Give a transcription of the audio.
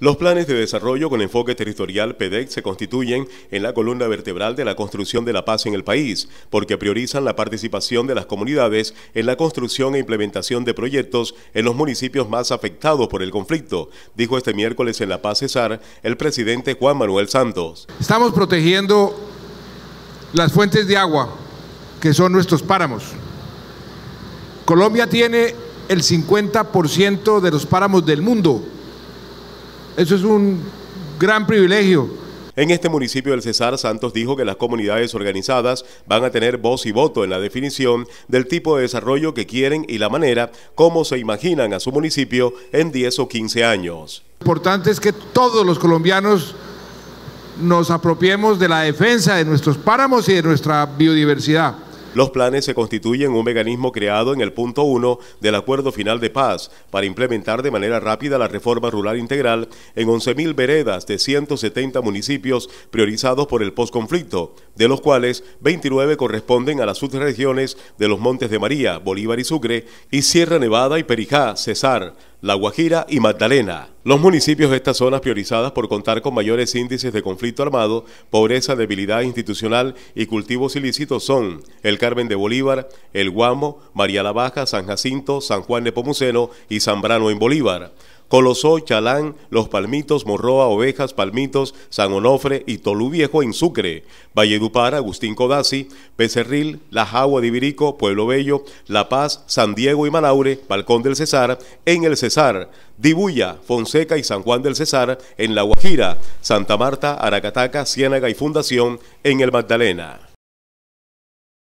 Los planes de desarrollo con enfoque territorial PEDEC se constituyen en la columna vertebral de la construcción de la paz en el país, porque priorizan la participación de las comunidades en la construcción e implementación de proyectos en los municipios más afectados por el conflicto, dijo este miércoles en La Paz Cesar el presidente Juan Manuel Santos. Estamos protegiendo las fuentes de agua, que son nuestros páramos. Colombia tiene el 50% de los páramos del mundo eso es un gran privilegio. En este municipio del Cesar, Santos dijo que las comunidades organizadas van a tener voz y voto en la definición del tipo de desarrollo que quieren y la manera como se imaginan a su municipio en 10 o 15 años. Lo importante es que todos los colombianos nos apropiemos de la defensa de nuestros páramos y de nuestra biodiversidad. Los planes se constituyen un mecanismo creado en el punto 1 del Acuerdo Final de Paz para implementar de manera rápida la reforma rural integral en 11.000 veredas de 170 municipios priorizados por el posconflicto de los cuales 29 corresponden a las subregiones de los Montes de María, Bolívar y Sucre, y Sierra Nevada y Perijá, Cesar, la Guajira y Magdalena. Los municipios de estas zonas priorizadas por contar con mayores índices de conflicto armado, pobreza, debilidad institucional y cultivos ilícitos son el Carmen de Bolívar, el Guamo, María la Baja, San Jacinto, San Juan de Pomuceno y Zambrano en Bolívar. Colosó, Chalán, Los Palmitos, Morroa, Ovejas, Palmitos, San Onofre y Tolú Viejo en Sucre, Valledupar, Agustín Codazzi, Becerril, La Jagua de Ibirico, Pueblo Bello, La Paz, San Diego y Manaure, Balcón del Cesar, en el Cesar, Dibuya, Fonseca y San Juan del Cesar, en La Guajira, Santa Marta, Aracataca, Ciénaga y Fundación, en el Magdalena.